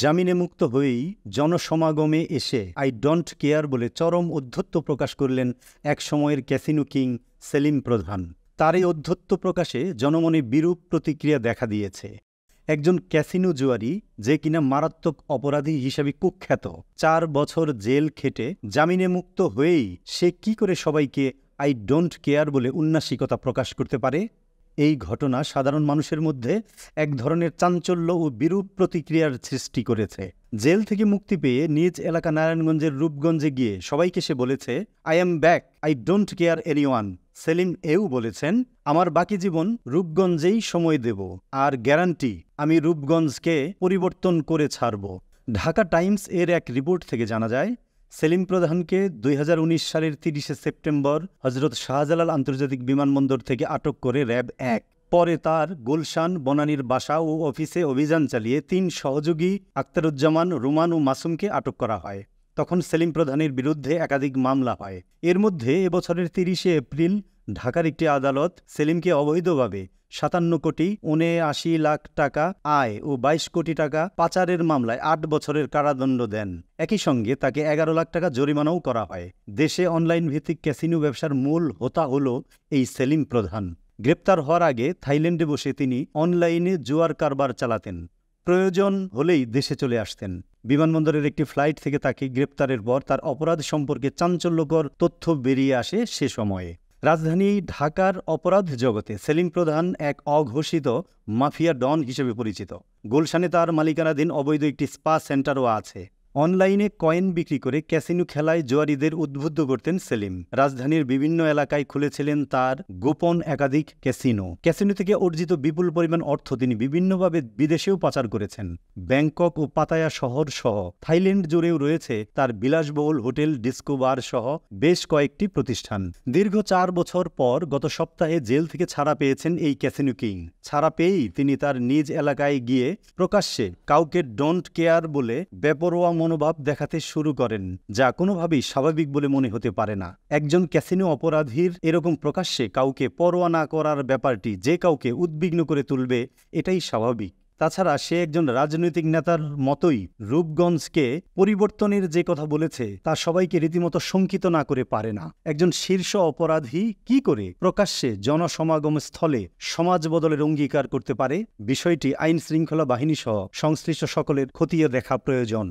জামিনে মুক্ত হয়েই জনসমাগমে এসে আই ডোন্ট কেয়ার বলে চরম অধ্যত্ব প্রকাশ করলেন এক সময়ের ক্যাসিনো কিং সেলিম প্রধান তার এই অধ্যত্ব প্রকাশে জনমনে বিরূপ প্রতিক্রিয়া দেখা দিয়েছে একজন ক্যাসিনো জুয়ারি যে কিনা মারাত্মক অপরাধী হিসাবে কুখ্যাত চার বছর জেল খেটে জামিনে মুক্ত হয়েই সে কি করে সবাইকে আই ডোন্ট কেয়ার বলে উন্নাসিকতা প্রকাশ করতে পারে এই ঘটনা সাধারণ মানুষের মধ্যে এক ধরনের চাঞ্চল্য ও বিরূপ প্রতিক্রিয়ার সৃষ্টি করেছে জেল থেকে মুক্তি পেয়ে নিজ এলাকা নারায়ণগঞ্জের রূপগঞ্জে গিয়ে সবাইকে সে বলেছে I am back I don't care anyone Selim এও বলেছেন আমার বাকি জীবন রূপগঞ্জেই সময় দেব আর গ্যারান্টি আমি রূপগঞ্জকে পরিবর্তন করে ছাড়ব ঢাকা টাইমস এর এক রিপোর্ট থেকে জানা যায় সেলিম প্রধানকে দুই সালের তিরিশে সেপ্টেম্বর হজরত শাহজালাল আন্তর্জাতিক বিমানবন্দর থেকে আটক করে র্যাব এক পরে তার গুলশান বনানীর বাসা ও অফিসে অভিযান চালিয়ে তিন সহযোগী আক্তারুজ্জামান রুমান ও মাসুমকে আটক করা হয় তখন সেলিম প্রধানের বিরুদ্ধে একাধিক মামলা হয় এর মধ্যে এবছরের তিরিশে এপ্রিল ঢাকার একটি আদালত সেলিমকে অবৈধভাবে সাতান্ন কোটি আশি লাখ টাকা আয় ও ২২ কোটি টাকা পাচারের মামলায় আট বছরের কারাদণ্ড দেন একই সঙ্গে তাকে এগারো লাখ টাকা জরিমানাও করা হয় দেশে অনলাইন ভিত্তিক ক্যাসিনো ব্যবসার মূল হোতা হল এই সেলিম প্রধান গ্রেপ্তার হওয়ার আগে থাইল্যান্ডে বসে তিনি অনলাইনে জুয়ার কারবার চালাতেন প্রয়োজন হলেই দেশে চলে আসতেন বিমানবন্দরের একটি ফ্লাইট থেকে তাকে গ্রেপ্তারের পর তার অপরাধ সম্পর্কে চাঞ্চল্যকর তথ্য বেরিয়ে আসে সে সময়ে রাজধানী ঢাকার অপরাধ জগতে সেলিম প্রধান এক অঘোষিত মাফিয়া ডন হিসেবে পরিচিত গুলশানে তার মালিকানাধীন অবৈধ একটি স্পা সেন্টারও আছে অনলাইনে কয়েন বিক্রি করে ক্যাসিনো খেলায় জোয়ারিদের উদ্বুদ্ধ করতেন সেলিম রাজধানীর বিভিন্ন এলাকায় খুলেছিলেন তার গোপন একাধিক ক্যাসিনো ক্যাসিনো থেকে অর্জিত বিপুল পরিমাণ অর্থ তিনি বিভিন্নভাবে বিদেশেও পাচার করেছেন ব্যাংকক ও পাতায়া শহর সহ থাইল্যান্ড জুড়েও রয়েছে তার বিলাসবহুল হোটেল ডিস্কো বার সহ বেশ কয়েকটি প্রতিষ্ঠান দীর্ঘ চার বছর পর গত সপ্তাহে জেল থেকে ছাড়া পেয়েছেন এই ক্যাসিনো কিং ছাড়া পেয়েই তিনি তার নিজ এলাকায় গিয়ে প্রকাশ্যে কাউকে ডোন্ট কেয়ার বলে বেপরোয়া মনোভাব দেখাতে শুরু করেন যা কোনোভাবেই স্বাভাবিক বলে মনে হতে পারে না একজন ক্যাসিনো অপরাধীর এরকম প্রকাশ্যে কাউকে পরোয়া না করার ব্যাপারটি যে কাউকে উদ্বিগ্ন করে তুলবে এটাই স্বাভাবিক তাছাড়া সে একজন রাজনৈতিক নেতার মতোই রূপগঞ্জকে পরিবর্তনের যে কথা বলেছে তা সবাইকে রীতিমতো শঙ্কিত না করে পারে না একজন শীর্ষ অপরাধী কি করে প্রকাশ্যে জনসমাগম স্থলে সমাজ বদলের অঙ্গীকার করতে পারে বিষয়টি আইন শৃঙ্খলা বাহিনী সহ সংশ্লিষ্ট সকলের ক্ষতিয়ে দেখা প্রয়োজন